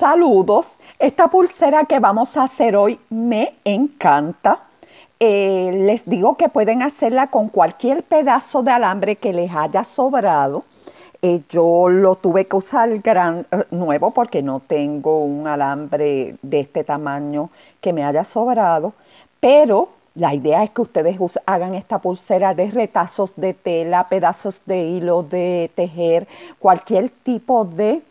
Saludos. Esta pulsera que vamos a hacer hoy me encanta. Eh, les digo que pueden hacerla con cualquier pedazo de alambre que les haya sobrado. Eh, yo lo tuve que usar gran, eh, nuevo porque no tengo un alambre de este tamaño que me haya sobrado. Pero la idea es que ustedes hagan esta pulsera de retazos de tela, pedazos de hilo de tejer, cualquier tipo de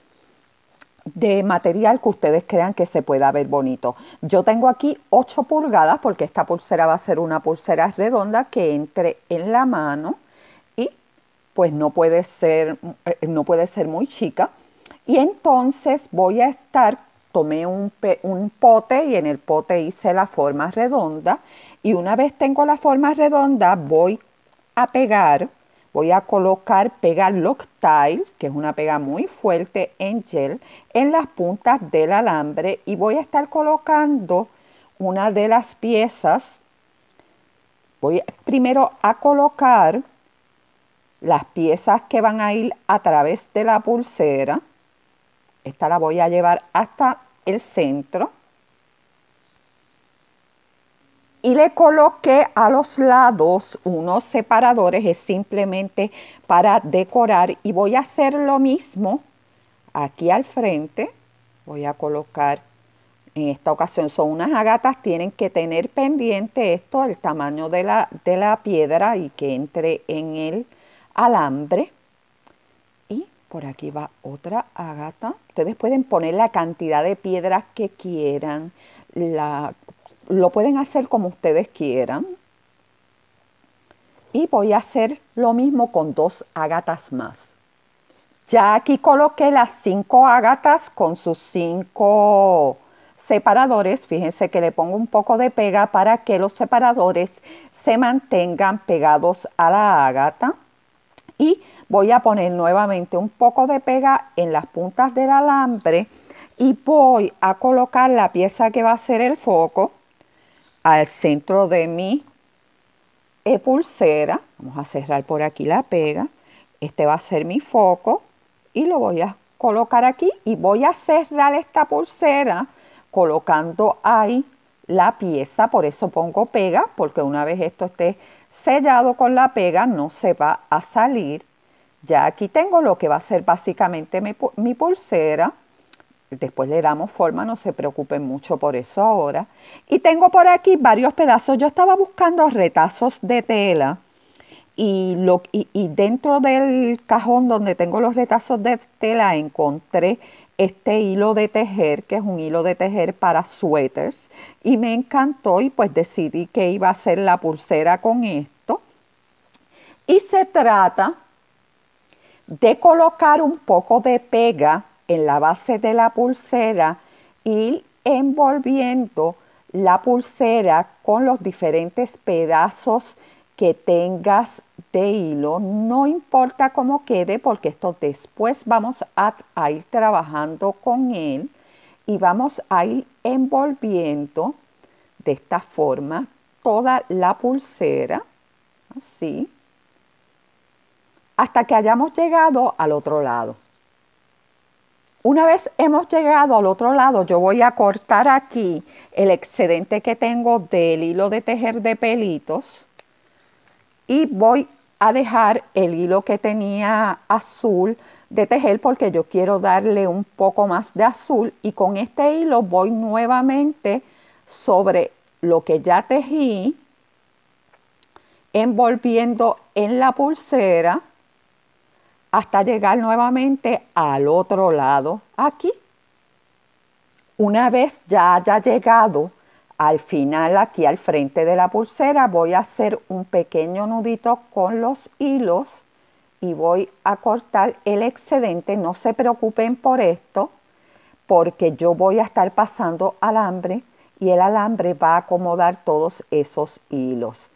de material que ustedes crean que se pueda ver bonito. Yo tengo aquí 8 pulgadas porque esta pulsera va a ser una pulsera redonda que entre en la mano y pues no puede ser, eh, no puede ser muy chica. Y entonces voy a estar, tomé un, un pote y en el pote hice la forma redonda y una vez tengo la forma redonda voy a pegar Voy a colocar pega Loctile, que es una pega muy fuerte en gel, en las puntas del alambre y voy a estar colocando una de las piezas. Voy primero a colocar las piezas que van a ir a través de la pulsera. Esta la voy a llevar hasta el centro y le coloqué a los lados unos separadores, es simplemente para decorar y voy a hacer lo mismo aquí al frente, voy a colocar en esta ocasión son unas agatas, tienen que tener pendiente esto, el tamaño de la, de la piedra y que entre en el alambre. Y por aquí va otra agata. Ustedes pueden poner la cantidad de piedras que quieran, la, lo pueden hacer como ustedes quieran. Y voy a hacer lo mismo con dos ágatas más. Ya aquí coloqué las cinco ágatas con sus cinco separadores. Fíjense que le pongo un poco de pega para que los separadores se mantengan pegados a la ágata. Y voy a poner nuevamente un poco de pega en las puntas del alambre y voy a colocar la pieza que va a ser el foco al centro de mi pulsera, vamos a cerrar por aquí la pega, este va a ser mi foco y lo voy a colocar aquí y voy a cerrar esta pulsera colocando ahí la pieza, por eso pongo pega, porque una vez esto esté sellado con la pega no se va a salir. Ya aquí tengo lo que va a ser básicamente mi, pulsera después le damos forma, no se preocupen mucho por eso ahora. Y tengo por aquí varios pedazos, yo estaba buscando retazos de tela y, lo, y, dentro del cajón donde tengo los retazos de tela encontré este hilo de tejer, que es un hilo de tejer para suéteres, y me encantó y pues decidí que iba a hacer la pulsera con esto. Y se trata de colocar un poco de pega en la base de la pulsera y envolviendo la pulsera con los diferentes pedazos que tengas de hilo. No importa cómo quede porque esto después vamos a, a ir trabajando con él y vamos a ir envolviendo de esta forma toda la pulsera, así, hasta que hayamos llegado al otro lado. Una vez hemos llegado al otro lado, yo voy a cortar aquí el excedente que tengo del hilo de tejer de pelitos y voy a dejar el hilo que tenía azul de tejer porque yo quiero darle un poco más de azul y con este hilo voy nuevamente sobre lo que ya tejí envolviendo en la pulsera hasta llegar nuevamente al otro lado, aquí. Una vez ya haya llegado al final, aquí al frente de la pulsera, voy a hacer un pequeño nudito con los hilos y voy a cortar el excedente. No se preocupen por esto, porque yo voy a estar pasando alambre y el alambre va a acomodar todos esos hilos.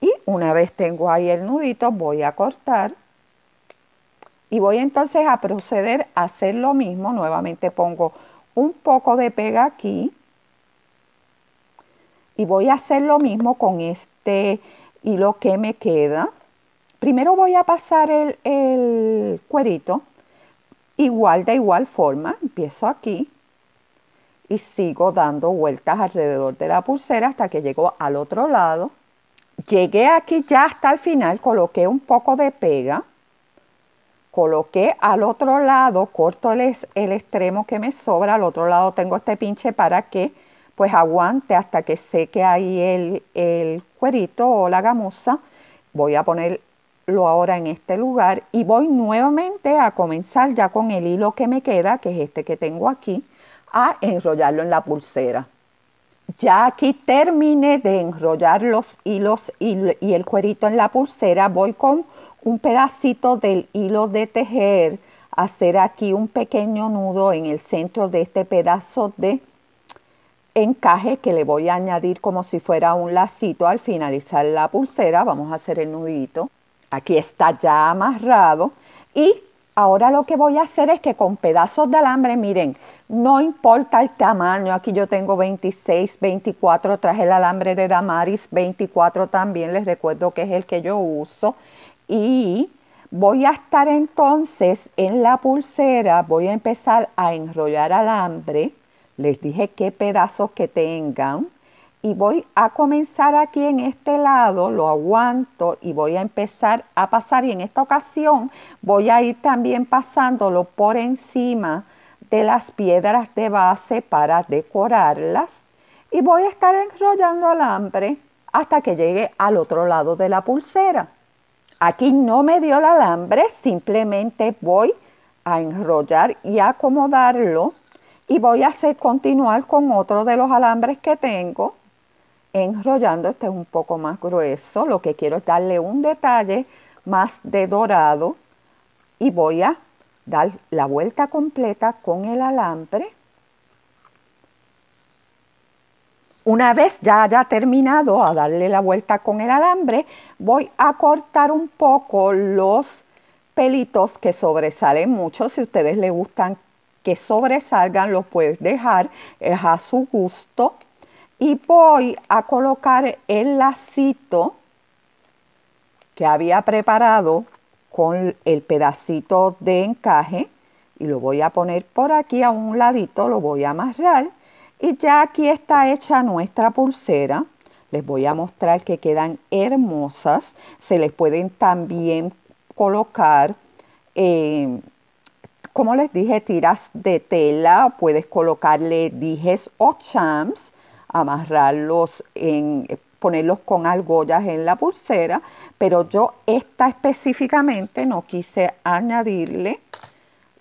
Y una vez tengo ahí el nudito, voy a cortar y voy entonces a proceder a hacer lo mismo. Nuevamente pongo un poco de pega aquí. Y voy a hacer lo mismo con este hilo que me queda. Primero voy a pasar el, cuerito. Igual, de igual forma, empiezo aquí y sigo dando vueltas alrededor de la pulsera hasta que llego al otro lado. Llegué aquí ya hasta el final, coloqué un poco de pega coloqué al otro lado, corto el, extremo que me sobra, al otro lado tengo este pinche para que pues aguante hasta que seque ahí el, cuerito o la gamuza. Voy a ponerlo ahora en este lugar y voy nuevamente a comenzar ya con el hilo que me queda, que es este que tengo aquí, a enrollarlo en la pulsera. Ya aquí terminé de enrollar los hilos y, y el cuerito en la pulsera, voy con un pedacito del hilo de tejer, hacer aquí un pequeño nudo en el centro de este pedazo de encaje que le voy a añadir como si fuera un lacito al finalizar la pulsera. Vamos a hacer el nudito. Aquí está ya amarrado y ahora lo que voy a hacer es que con pedazos de alambre, miren, no importa el tamaño, aquí yo tengo 26, 24, traje el alambre de Damaris 24 también, les recuerdo que es el que yo uso y voy a estar entonces en la pulsera, voy a empezar a enrollar alambre, les dije qué pedazos que tengan y voy a comenzar aquí en este lado, lo aguanto y voy a empezar a pasar y en esta ocasión voy a ir también pasándolo por encima de las piedras de base para decorarlas y voy a estar enrollando alambre hasta que llegue al otro lado de la pulsera. Aquí no me dio el alambre, simplemente voy a enrollar y acomodarlo y voy a hacer continuar con otro de los alambres que tengo enrollando, este es un poco más grueso, lo que quiero es darle un detalle más de dorado y voy a dar la vuelta completa con el alambre Una vez ya haya terminado a darle la vuelta con el alambre, voy a cortar un poco los pelitos que sobresalen mucho. Si ustedes les gustan que sobresalgan, los puedes dejar, es a su gusto. Y voy a colocar el lacito que había preparado con el pedacito de encaje y lo voy a poner por aquí a un ladito, lo voy a amarrar y ya aquí está hecha nuestra pulsera. Les voy a mostrar que quedan hermosas. Se les pueden también colocar, eh, como les dije, tiras de tela. Puedes colocarle dijes o chams, amarrarlos en ponerlos con argollas en la pulsera, pero yo esta específicamente no quise añadirle,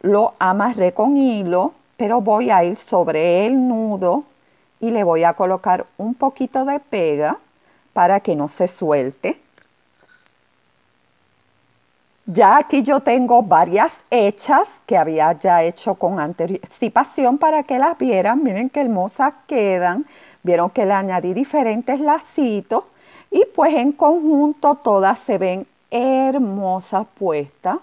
lo amarré con hilo pero voy a ir sobre el nudo y le voy a colocar un poquito de pega para que no se suelte. Ya aquí yo tengo varias hechas que había ya hecho con anticipación para que las vieran. Miren qué hermosas quedan. Vieron que le añadí diferentes lacitos y pues en conjunto todas se ven hermosas puestas.